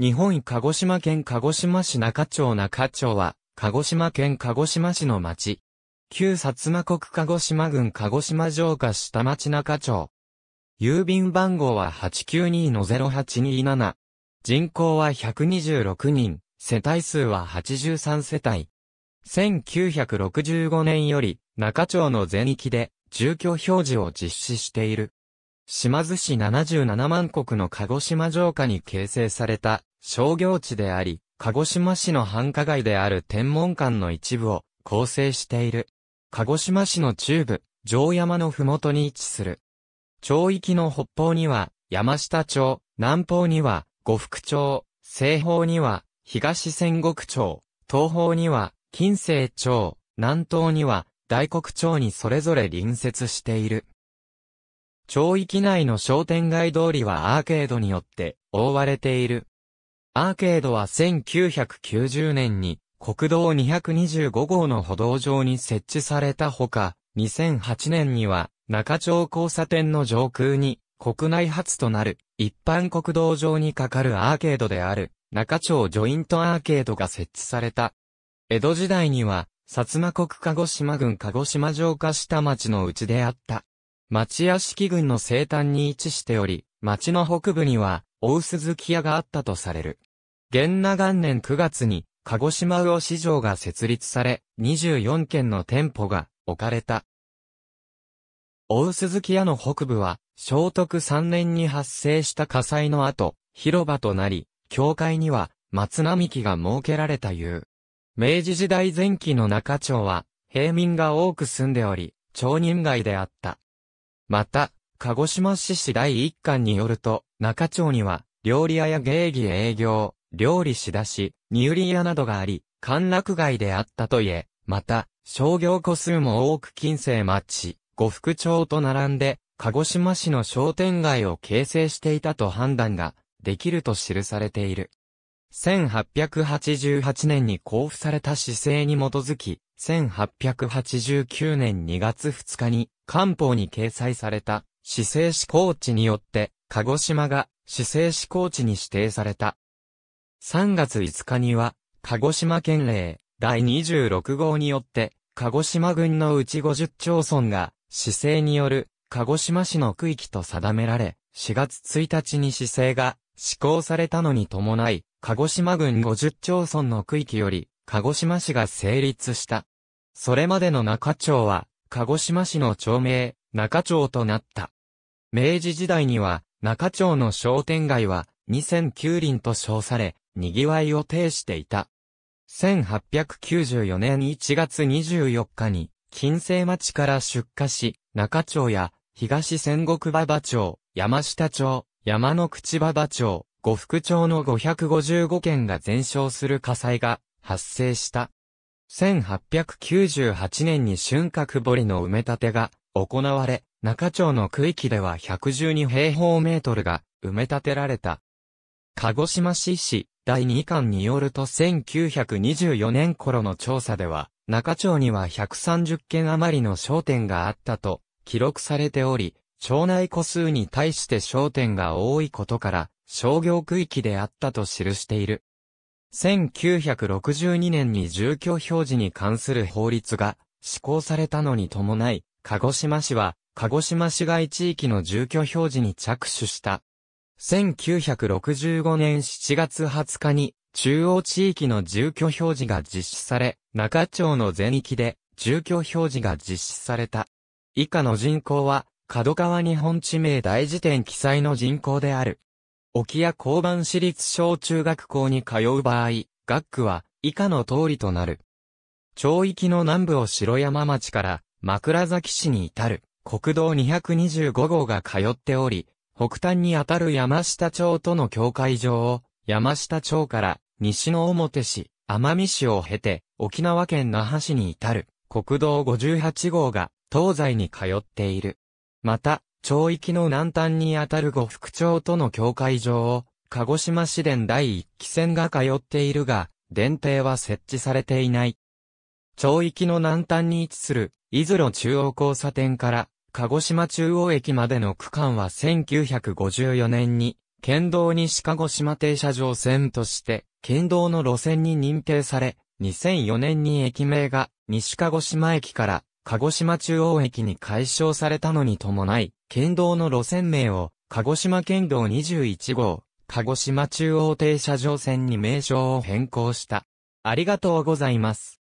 日本鹿児島県鹿児島市中町中町は、鹿児島県鹿児島市の町。旧薩摩国鹿児島郡鹿児島城下下町中町。郵便番号は892-0827。人口は126人、世帯数は83世帯。1965年より、中町の全域で、住居表示を実施している。島津市77万国の鹿児島城下に形成された商業地であり、鹿児島市の繁華街である天文館の一部を構成している。鹿児島市の中部、城山の麓に位置する。町域の北方には山下町、南方には呉服町、西方には東仙石町、東方には金星町、南東には大黒町にそれぞれ隣接している。町域内の商店街通りはアーケードによって覆われている。アーケードは1990年に国道225号の歩道上に設置されたほか、2008年には中町交差点の上空に国内初となる一般国道上に架かるアーケードである中町ジョイントアーケードが設置された。江戸時代には薩摩国鹿児島郡鹿児島城下下町のうちであった。町屋敷郡の西端に位置しており、町の北部には大鈴木屋があったとされる。元那元年9月に、鹿児島魚市場が設立され、24軒の店舗が置かれた。大鈴木屋の北部は、聖徳3年に発生した火災の後、広場となり、教会には松並木が設けられたいう。明治時代前期の中町は、平民が多く住んでおり、町人街であった。また、鹿児島市市第一巻によると、中町には、料理屋や芸妓営業、料理仕出し、ューり屋などがあり、歓楽街であったといえ、また、商業個数も多く近世町、呉服町と並んで、鹿児島市の商店街を形成していたと判断ができると記されている。1888年に交付された市政に基づき、1889年2月2日に官報に掲載された市政施行地によって、鹿児島が市政施行地に指定された。3月5日には、鹿児島県令第26号によって、鹿児島郡のうち50町村が、市政による鹿児島市の区域と定められ、4月1日に市政が施行されたのに伴い、鹿児島郡50町村の区域より、鹿児島市が成立した。それまでの中町は、鹿児島市の町名、中町となった。明治時代には、中町の商店街は、二千九輪と称され、賑わいを呈していた。1894年1月24日に、近世町から出荷し、中町や、東仙石馬場町、山下町、山の口馬場町、五福町の555軒が全焼する火災が発生した。1898年に春閣堀の埋め立てが行われ、中町の区域では112平方メートルが埋め立てられた。鹿児島市市第2巻によると1924年頃の調査では、中町には130件余りの商店があったと記録されており、町内個数に対して商店が多いことから、商業区域であったと記している。1962年に住居表示に関する法律が施行されたのに伴い、鹿児島市は、鹿児島市街地域の住居表示に着手した。1965年7月20日に、中央地域の住居表示が実施され、中町の全域で住居表示が実施された。以下の人口は、角川日本地名大辞典記載の人口である。沖屋交番市立小中学校に通う場合、学区は以下の通りとなる。町域の南部を城山町から枕崎市に至る国道225号が通っており、北端にあたる山下町との境界上を、山下町から西の表市、奄美市を経て、沖縄県那覇市に至る国道58号が東西に通っている。また、町域の南端にあたる呉福町との境界上を、鹿児島市電第一期線が通っているが、電停は設置されていない。町域の南端に位置する、伊豆路中央交差点から、鹿児島中央駅までの区間は1954年に、県道西鹿児島停車場線として、県道の路線に認定され、2004年に駅名が、西鹿児島駅から、鹿児島中央駅に解消されたのに伴い、県道の路線名を、鹿児島県道21号、鹿児島中央停車場線に名称を変更した。ありがとうございます。